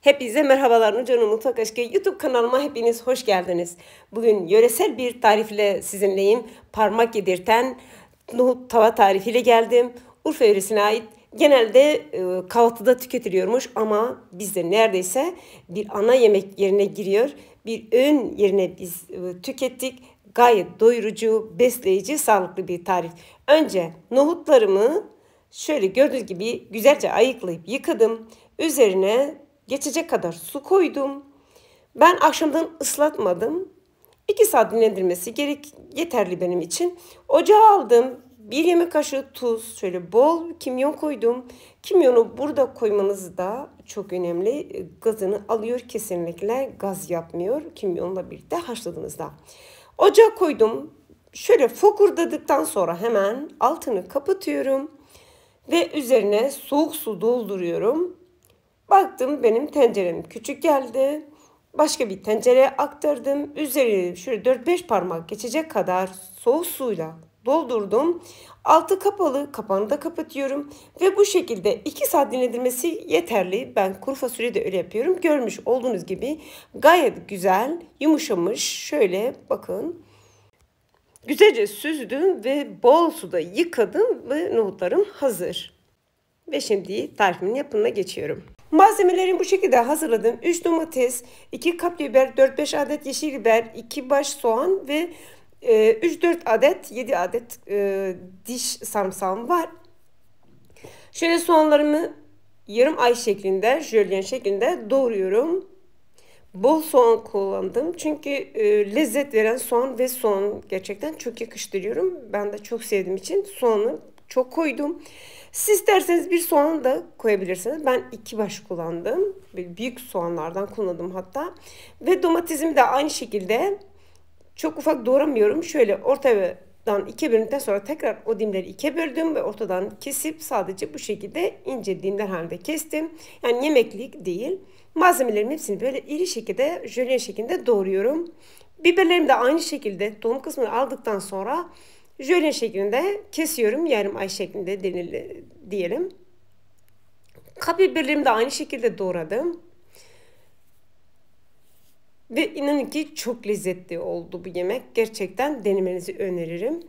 Hepinize merhabalar Nucan Mutfak Aşkı YouTube kanalıma hepiniz hoş geldiniz. Bugün yöresel bir tarifle sizinleyim. Parmak yedirten nohut tava tarifiyle geldim. Urfa yöresine ait genelde e, kahvaltıda tüketiliyormuş ama bizde neredeyse bir ana yemek yerine giriyor. Bir öğün yerine biz e, tükettik. Gayet doyurucu, besleyici, sağlıklı bir tarif. Önce nohutlarımı şöyle gördüğünüz gibi güzelce ayıklayıp yıkadım. Üzerine geçecek kadar su koydum. Ben akşamdan ıslatmadım. 2 saat dinlendirmesi gerek yeterli benim için. Ocağa aldım. Bir yemek kaşığı tuz, şöyle bol kimyon koydum. Kimyonu burada koymanız da çok önemli. E, gazını alıyor kesinlikle. Gaz yapmıyor kimyonla birlikte haşladığınızda. Ocağa koydum. Şöyle fokurdadıktan sonra hemen altını kapatıyorum ve üzerine soğuk su dolduruyorum Baktım benim tencerem küçük geldi. Başka bir tencereye aktardım. Üzeri şöyle 4-5 parmak geçecek kadar soğuk suyla doldurdum. Altı kapalı, kapağını da kapatıyorum. Ve bu şekilde 2 saat dinlendirmesi yeterli. Ben kuru fasulye de öyle yapıyorum. Görmüş olduğunuz gibi gayet güzel yumuşamış. Şöyle bakın. Güzelce süzdüm ve bol suda yıkadım ve nohutlarım hazır. Ve şimdi tarifimin yapımına geçiyorum. Malzemelerimi bu şekilde hazırladım. 3 domates, 2 kap biber, 4-5 adet yeşil biber, 2 baş soğan ve 3-4 e, adet 7 adet e, diş sarımsağım var. Şöyle soğanlarımı yarım ay şeklinde, jölyen şeklinde doğruyorum. Bol soğan kullandım çünkü e, lezzet veren soğan ve soğan gerçekten çok yakıştırıyorum. Ben de çok sevdiğim için soğanı çok koydum. Siz isterseniz bir soğan da koyabilirsiniz. Ben iki baş kullandım. büyük soğanlardan kullandım hatta. Ve domatesimi de aynı şekilde çok ufak doğramıyorum. Şöyle ortadan ikiye bölündükten sonra tekrar o dimleri ikiye böldüm ve ortadan kesip sadece bu şekilde ince dimler halinde kestim. Yani yemeklik değil. Malzemelerin hepsini böyle iri şekilde jölyen şeklinde doğruyorum. Biberlerimi de aynı şekilde tohum kısmını aldıktan sonra jöle şeklinde kesiyorum yarım ay şeklinde denil diyelim. Kap biberlerimi de aynı şekilde doğradım. Ve inanın ki çok lezzetli oldu bu yemek. Gerçekten denemenizi öneririm.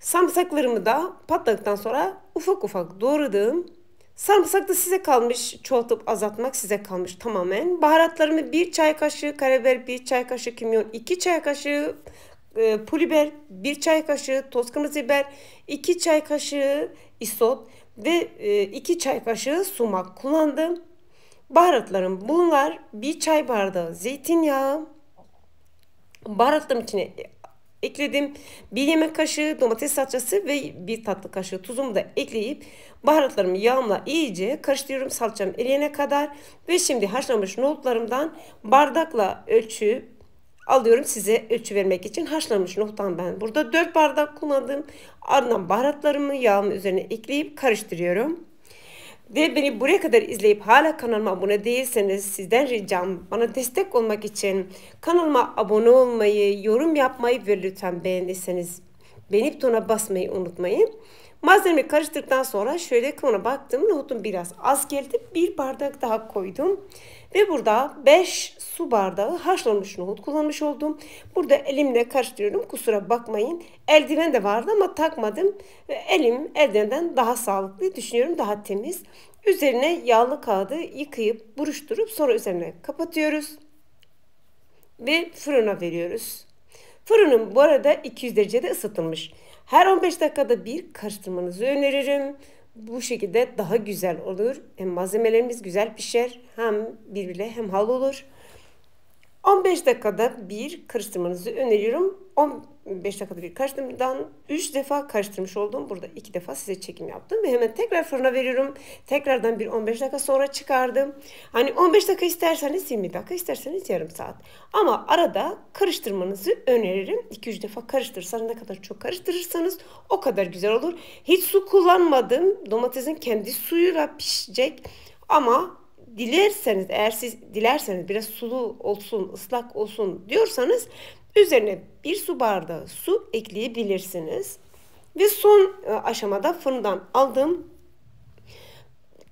Samsaklarımı da patladıktan sonra ufak ufak doğradım. Sarımsak da size kalmış. Çoğaltıp azaltmak size kalmış tamamen. Baharatlarımı 1 çay kaşığı karabiber, 1 çay kaşığı kimyon, 2 çay kaşığı e, pul biber, 1 çay kaşığı toz kırmızı biber, 2 çay kaşığı isot ve e, çay kaşığı sumak kullandım. Baharatlarım bunlar 1 çay bardağı zeytinyağı. Baharatlarım içine ekledim. 1 yemek kaşığı domates salçası ve 1 tatlı kaşığı tuzumu da ekleyip baharatlarımı yağımla iyice karıştırıyorum salçam eriyene kadar. Ve şimdi haşlanmış nohutlarımdan bardakla ölçüp alıyorum size ölçü vermek için haşlanmış nohuttan ben burada 4 bardak kullandım. Ardından baharatlarımı yağın üzerine ekleyip karıştırıyorum. Ve beni buraya kadar izleyip hala kanalıma abone değilseniz sizden ricam bana destek olmak için kanalıma abone olmayı, yorum yapmayı ve lütfen beğendiyseniz beğenip tona basmayı unutmayın. Malzemeleri karıştırdıktan sonra şöyle kıvına baktım. Nohutun biraz az geldi. Bir bardak daha koydum. Ve burada 5 su bardağı haşlanmış nohut kullanmış oldum. Burada elimle karıştırıyorum. Kusura bakmayın. Eldiven de vardı ama takmadım. Ve elim eldivenden daha sağlıklı düşünüyorum. Daha temiz. Üzerine yağlı kağıdı yıkayıp buruşturup sonra üzerine kapatıyoruz. Ve fırına veriyoruz. Fırının bu arada 200 derecede ısıtılmış. Her 15 dakikada bir karıştırmanızı öneririm. Bu şekilde daha güzel olur. Hem malzemelerimiz güzel pişer hem birbirle hem hal olur. 15 dakikada bir karıştırmanızı öneriyorum. 15 dakikada bir karıştırmadan 3 defa karıştırmış oldum. Burada 2 defa size çekim yaptım ve hemen tekrar fırına veriyorum. Tekrardan bir 15 dakika sonra çıkardım. Hani 15 dakika isterseniz 20 dakika isterseniz yarım saat. Ama arada karıştırmanızı öneririm. 2-3 defa karıştırırsanız ne kadar çok karıştırırsanız o kadar güzel olur. Hiç su kullanmadım. Domatesin kendi suyuyla pişecek. Ama dilerseniz eğer siz dilerseniz biraz sulu olsun, ıslak olsun diyorsanız üzerine bir su bardağı su ekleyebilirsiniz. Ve son e, aşamada fırından aldım.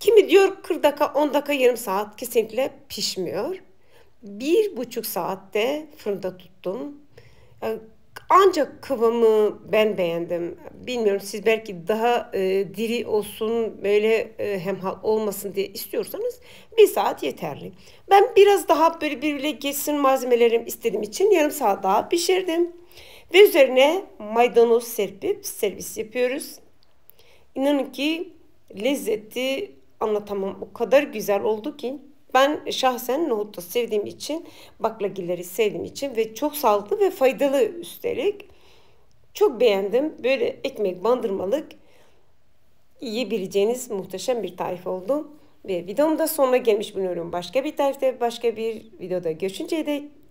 kimi diyor 40 dakika, 10 dakika, yarım saat kesinlikle pişmiyor. Bir buçuk saatte fırında tuttum. Yani e, ancak kıvamı ben beğendim. Bilmiyorum siz belki daha e, diri olsun böyle e, hemhal olmasın diye istiyorsanız bir saat yeterli. Ben biraz daha böyle birbirine geçsin malzemelerim istediğim için yarım saat daha pişirdim. Ve üzerine maydanoz serpip servis yapıyoruz. İnanın ki lezzeti anlatamam. O kadar güzel oldu ki. Ben şahsen nohut da sevdiğim için, baklagilleri sevdiğim için ve çok sağlıklı ve faydalı üstelik. Çok beğendim. Böyle ekmek bandırmalık yiyebileceğiniz muhteşem bir tarif oldu. Ve videomun da sonuna gelmiş bulunuyorum. Başka bir tarifte, başka bir videoda görüşünceye dek